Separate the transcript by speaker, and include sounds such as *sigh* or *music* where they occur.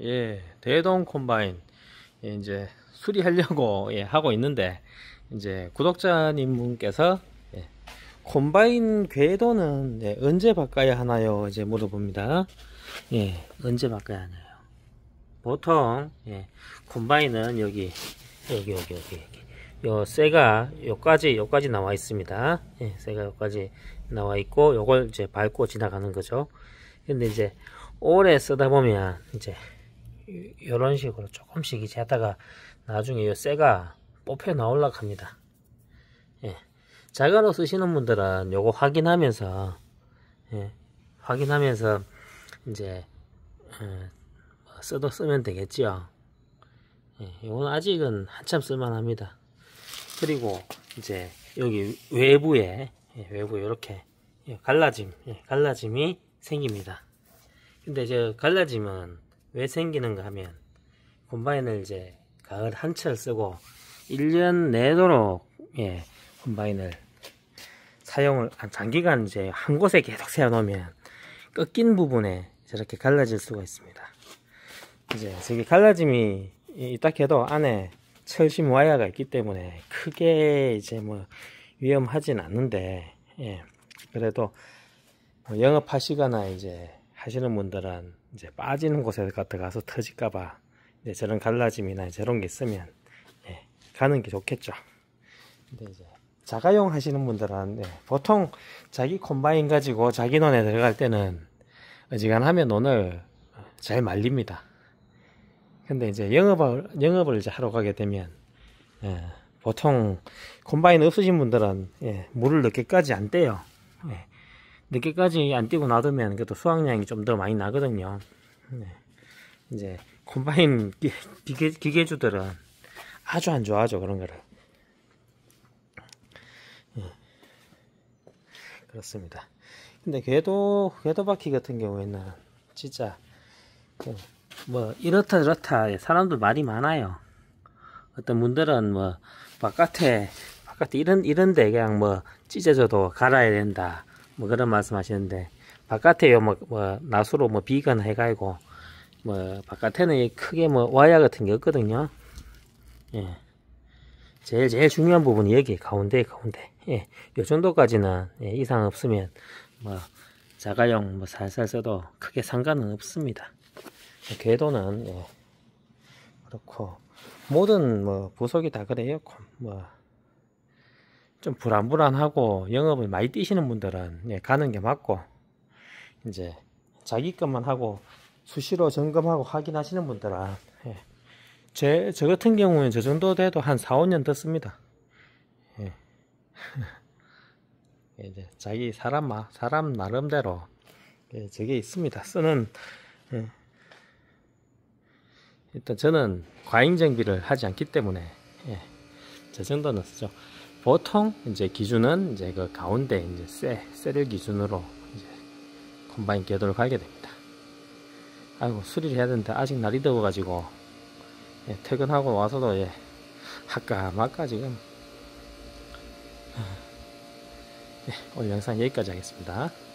Speaker 1: 예, 대동 콤바인 예, 이제 수리하려고 *laughs* 예, 하고 있는데 이제 구독자님 분께서 예, 콤바인 궤도는 예, 언제 바꿔야 하나요? 이제 물어봅니다. 예, 언제 바꿔야 하나요? 보통 예, 콤바인은 여기 여기 여기 여기 여기 요 쇠가 요까지 요까지 나와 있습니다. 예, 쇠가 요까지 나와 있고 요걸 이제 밟고 지나가는 거죠. 근데 이제 오래 쓰다 보면 이제 이런 식으로 조금씩 이제 하다가 나중에 요 쇠가 뽑혀 나올라 합니다 예. 자가로 쓰시는 분들은 요거 확인하면서 예. 확인하면서 이제 예. 뭐 써도 쓰면 되겠죠 예. 이건 아직은 한참 쓸만합니다 그리고 이제 여기 외부에 예, 외부 이렇게 예, 갈라짐 예, 갈라짐이 생깁니다 근데 이제 갈라짐은 왜 생기는가 하면 콤바인을 이제 가을 한철 쓰고 1년 내도록 예, 콤바인을 사용을 아, 장기간 이제 한 곳에 계속 세워 놓으면 꺾인 부분에 저렇게 갈라질 수가 있습니다. 이제 저기 갈라짐이 있다 해도 안에 철심 와이어가 있기 때문에 크게 이제 뭐 위험하진 않는데 예, 그래도 뭐 영업하시거나 이제 하시는 분들은 이제 빠지는 곳에 갖다 가서 터질까봐 이제 저런 갈라짐이나 저런 게 있으면 예, 가는 게 좋겠죠. 근데 이제 자가용 하시는 분들은 예, 보통 자기 콤바인 가지고 자기 논에 들어갈 때는 어지간하면 오늘 잘 말립니다. 근데 이제 영업을 영업을 이제 하러 가게 되면 예, 보통 콤바인 없으신 분들은 예, 물을 넣기까지 안 떼요. 예, 늦게까지 안 뛰고 놔두면 그래도 수확량이 좀 더 많이 나거든요. 네. 이제 콤바인 기계, 기계주들은 아주 안 좋아하죠 그런 거를. 예. 그렇습니다. 근데 궤도 궤도 바퀴 같은 경우에는 진짜 뭐 이렇다 저렇다 예, 사람들 말이 많아요. 어떤 분들은 뭐 바깥에 바깥에 이런 이런데 그냥 뭐 찢어져도 갈아야 된다. 뭐 그런 말씀하시는데 바깥에요 뭐, 뭐 나수로 뭐 비건 해가지고 뭐 바깥에는 크게 뭐 와야 같은 게 없거든요. 예. 제일 제일 중요한 부분이 여기 가운데 가운데 예. 요 정도까지는 예, 이상 없으면 뭐 자가용 뭐 살살 써도 크게 상관은 없습니다. 궤도는 예, 그렇고 모든 뭐 부속이 다 그래요. 뭐좀 불안불안하고 영업을 많이 뛰시는 분들은 예, 가는 게 맞고 이제 자기 것만 하고 수시로 점검하고 확인하시는 분들은 예, 제, 저 같은 경우는 저 정도 돼도 한 4, 5년 됐습니다. 예. *laughs* 이제 자기 사람, 사람 나름대로 예, 저게 있습니다. 쓰는 예. 일단 저는 과잉 정비를 하지 않기 때문에 예, 저 정도는 쓰죠. 보통 이제 기준은 이제 그 가운데 이제 쇠, 쇠를 기준으로 이제 컴바인 궤도를 가게 됩니다. 아이고 수리를 해야 되는데 아직 날이 더워가지고 예, 퇴근하고 와서도 예, 할까 말까 지금 예, 오늘 영상 여기까지 하겠습니다.